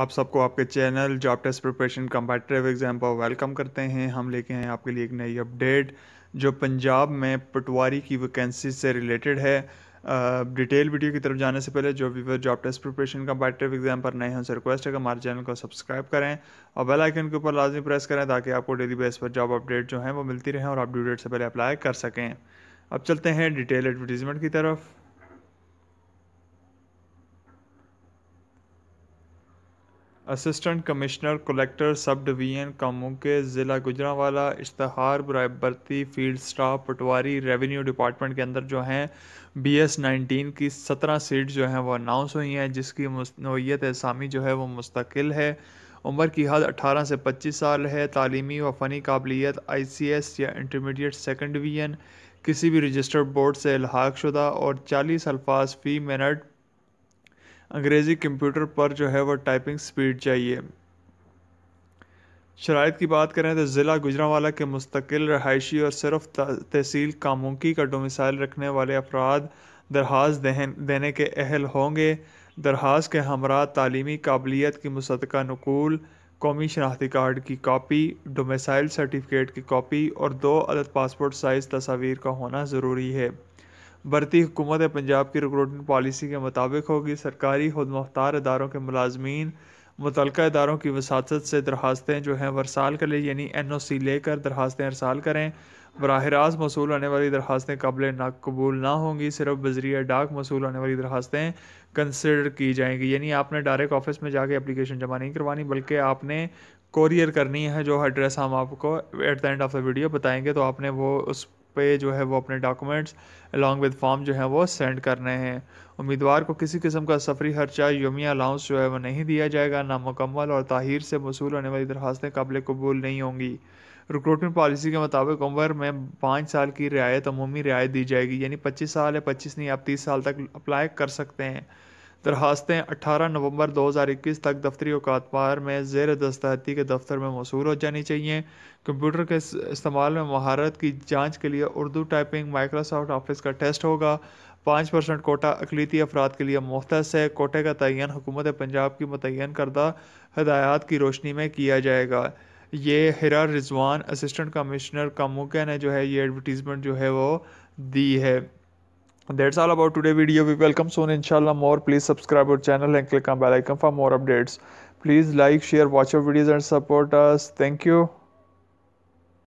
आप सबको आपके channel job test preparation competitive exam पर वेलकम करते हैं हम लेके हैं आपके लिए एक नई अपडेट जो पंजाब में पटवारी की वैकेंसी से रिलेटेड है डिटेल वीडियो की तरफ जाने से पहले जो viewer job test preparation competitive exam पर नए हैं उनसे रिक्वेस्ट है कि हमारे चैनल को सब्सक्राइब करें और बेलाइकन के ऊपर लाजमी प्रेस करें ताकि आपको डेली बेस पर जॉब अपडेट जो है वो मिलती रहें और आप ड्यू डेट से पहले अप्लाई कर सकें अब चलते हैं डिटेल एडवर्टीज़मेंट की तरफ assistant commissioner collector sub division कामों के ज़िला गुजरावाला इश्तहार बरए field staff patwari revenue department के अंदर जो हैं बी एस नाइनटीन की सत्रह सीट जो हैं वो अनाउंस हुई हैं जिसकी नोयत सामी जो है वो मुस्तकिल है उम्र की हद 18 से 25 साल है तालीमी व फ़नी काबिलियत आई सी एस या इंटरमीडिएट सेकेंड डिवीजन किसी भी रजिस्टर्ड बोर्ड से लहाक शुदा और चालीस अल्फाज फ़ी मिनट अंग्रेज़ी कंप्यूटर पर जो है वह टाइपिंग स्पीड चाहिए शराइ की बात करें तो ज़िला गुजरावाला के मुस्तकिल रहायशी और सिर्फ तहसील कामुकी का डोमिसाइल रखने वाले अफराद दरहाज देने के अहल होंगे दरहाज के हमरा तलीमी काबिलियत की मुसदा नकूल कौमी शनाख्ती कार्ड की कापी डोमिसाइल सर्टिफिकेट की कापी और दो अदद पासपोर्ट साइज़ तस्वीर का होना ज़रूरी है बढ़ती हुकूमत पंजाब की रिक्रूटमेंट पॉलिसी के मुताबिक होगी सरकारी खुद मुख्तार इदारों के मुलाजमीन मुतल इदारों की वसात से दरखास्तें जो हैं वरसाल के लिए यानी एन ओ सी लेकर दरखास्तें अरसाल करें बरह रास्त मौसू होने वाली दरखास्तें कबल ना कबूल ना होंगी सिर्फ बजरिया डाक मौसू होने वाली दरखास्तें कंसिडर की जाएंगी यानी आपने डायरेक्ट ऑफिस में जाके अपलिकेशन जमा नहीं करवानी बल्कि आपने कोरियर करनी है जो एड्रेस हम आपको at the end of the video बताएंगे तो आपने वो उस पे जो है वो अपने डॉक्यूमेंट्स अलॉन्ग विद फॉर्म जो है वो सेंड करने हैं उम्मीदवार को किसी किस्म का सफरी खर्चा योमिया अलाउंस जो है वो नहीं दिया जाएगा मुकम्मल और ताहिर से वसूल होने वाली दरखास्तें काबिल कबूल नहीं होंगी रिक्रूटमेंट पॉलिसी के मुताबिक उम्र में पाँच साल की रियायत अमूमी रियायत दी जाएगी यानी पच्चीस साल है पच्चीस नहीं आप तीस साल तक अप्लाई कर सकते हैं दरखास्तें अठारह नवंबर 2021 तक दफ्तरी पार में जेर दस्तहती के दफ्तर में मौसू हो जानी चाहिए कंप्यूटर के इस्तेमाल में महारत की जांच के लिए उर्दू टाइपिंग माइक्रोसॉफ्ट ऑफिस का टेस्ट होगा पाँच परसेंट कोटा अकलीती अफराद के लिए मुफ्त है कोटे का तयन हुकूमत पंजाब की मुतन करदा हदायत की रोशनी में किया जाएगा ये हिरा रिजवान असिस्टेंट कमिश्नर का मुकन है जो है ये एडवर्टीज़मेंट जो है वो दी है that's all about today video we welcome soon inshallah more please subscribe our channel and click on bell icon for more updates please like share watch our videos and support us thank you